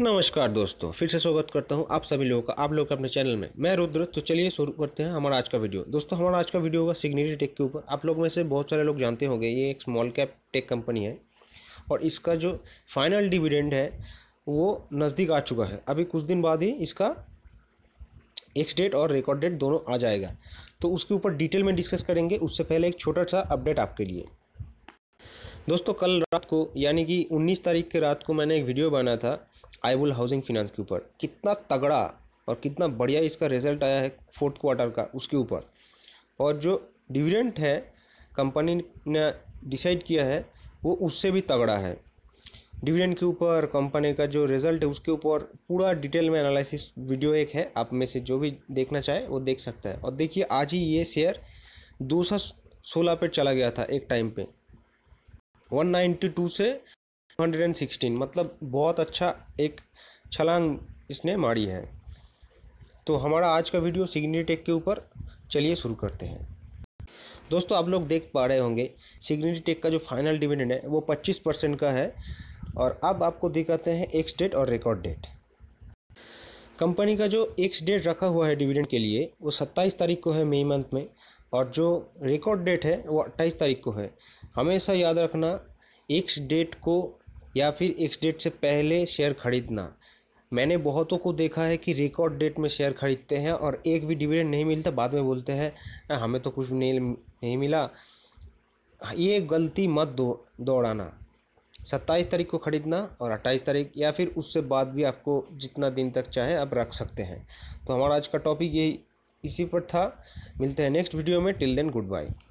नमस्कार दोस्तों फिर से स्वागत करता हूं आप सभी लोगों का आप लोग के अपने चैनल में मैं रुद्र तो चलिए शुरू करते हैं हमारा आज का वीडियो दोस्तों हमारा आज का वीडियो होगा सिग्नेटी टेक के ऊपर आप लोग में से बहुत सारे लोग जानते होंगे ये एक स्मॉल कैप टेक कंपनी है और इसका जो फाइनल डिविडेंड है वो नज़दीक आ चुका है अभी कुछ दिन बाद ही इसका एक्स डेट और रिकॉर्ड डेट दोनों आ जाएगा तो उसके ऊपर डिटेल में डिस्कस करेंगे उससे पहले एक छोटा सा अपडेट आपके लिए दोस्तों कल रात को यानी कि 19 तारीख के रात को मैंने एक वीडियो बनाया था आईबुल हाउसिंग फिनांस के ऊपर कितना तगड़ा और कितना बढ़िया इसका रिजल्ट आया है फोर्थ क्वार्टर का उसके ऊपर और जो डिविडेंट है कंपनी ने डिसाइड किया है वो उससे भी तगड़ा है डिविडेंट के ऊपर कंपनी का जो रिजल्ट है उसके ऊपर पूरा डिटेल में एनालिसिस वीडियो एक है आप में से जो भी देखना चाहे वो देख सकता है और देखिए आज ही ये शेयर दो सौ सोलह पे चला गया था एक टाइम पे 192 से हंड्रेड एंड सिक्सटीन मतलब बहुत अच्छा एक छलांग इसने मारी है तो हमारा आज का वीडियो सिग्नी टेक के ऊपर चलिए शुरू करते हैं दोस्तों आप लोग देख पा रहे होंगे सिग्निटी टेक का जो फाइनल डिविडेंड है वो 25 परसेंट का है और अब आपको दिखाते हैं एक्स डेट और रिकॉर्ड डेट कंपनी का जो एक्स डेट रखा हुआ है डिविडेंड के लिए वो 27 तारीख को है मई मंथ में और जो रिकॉर्ड डेट है वो 28 तारीख को है हमेशा याद रखना एक्स डेट को या फिर एक्स डेट से पहले शेयर खरीदना मैंने बहुतों को देखा है कि रिकॉर्ड डेट में शेयर खरीदते हैं और एक भी डिविडेंड नहीं मिलता बाद में बोलते हैं हमें तो कुछ नहीं नहीं मिला ये गलती मत दो दौड़ाना सत्ताईस तारीख को ख़रीदना और अट्ठाईस तारीख या फिर उससे बाद भी आपको जितना दिन तक चाहे आप रख सकते हैं तो हमारा आज का टॉपिक यही इसी पर था मिलते हैं नेक्स्ट वीडियो में टिल देन गुड बाय